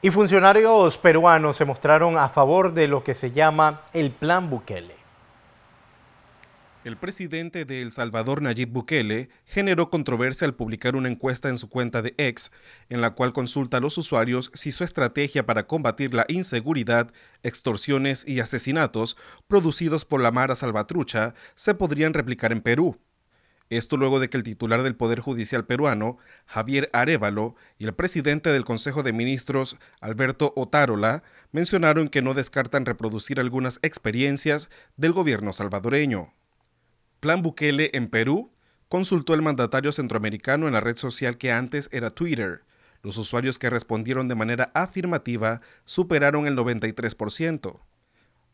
Y funcionarios peruanos se mostraron a favor de lo que se llama el Plan Bukele. El presidente de El Salvador, Nayib Bukele, generó controversia al publicar una encuesta en su cuenta de ex, en la cual consulta a los usuarios si su estrategia para combatir la inseguridad, extorsiones y asesinatos producidos por la Mara Salvatrucha se podrían replicar en Perú. Esto luego de que el titular del Poder Judicial peruano, Javier Arevalo, y el presidente del Consejo de Ministros, Alberto Otárola, mencionaron que no descartan reproducir algunas experiencias del gobierno salvadoreño. Plan Bukele en Perú consultó el mandatario centroamericano en la red social que antes era Twitter. Los usuarios que respondieron de manera afirmativa superaron el 93%,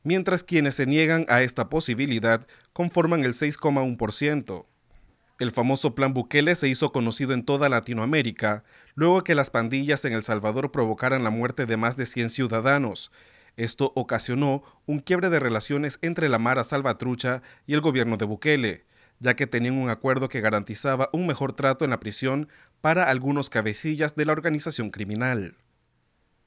mientras quienes se niegan a esta posibilidad conforman el 6,1%. El famoso Plan Bukele se hizo conocido en toda Latinoamérica, luego que las pandillas en El Salvador provocaran la muerte de más de 100 ciudadanos. Esto ocasionó un quiebre de relaciones entre la Mara Salvatrucha y el gobierno de Bukele, ya que tenían un acuerdo que garantizaba un mejor trato en la prisión para algunos cabecillas de la organización criminal.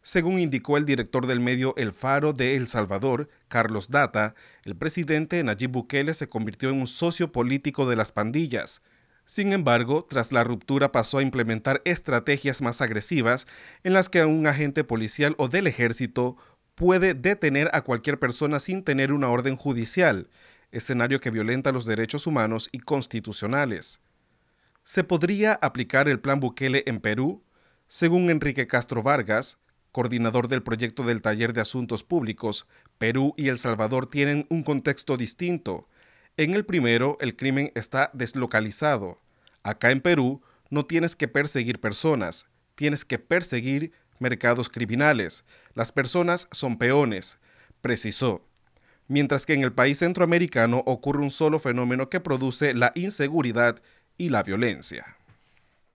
Según indicó el director del medio El Faro de El Salvador, Carlos Data, el presidente Nayib Bukele se convirtió en un socio político de las pandillas. Sin embargo, tras la ruptura pasó a implementar estrategias más agresivas en las que un agente policial o del ejército puede detener a cualquier persona sin tener una orden judicial, escenario que violenta los derechos humanos y constitucionales. ¿Se podría aplicar el plan Bukele en Perú? Según Enrique Castro Vargas, coordinador del proyecto del Taller de Asuntos Públicos, Perú y El Salvador tienen un contexto distinto. En el primero, el crimen está deslocalizado. Acá en Perú, no tienes que perseguir personas, tienes que perseguir mercados criminales. Las personas son peones, precisó. Mientras que en el país centroamericano ocurre un solo fenómeno que produce la inseguridad y la violencia.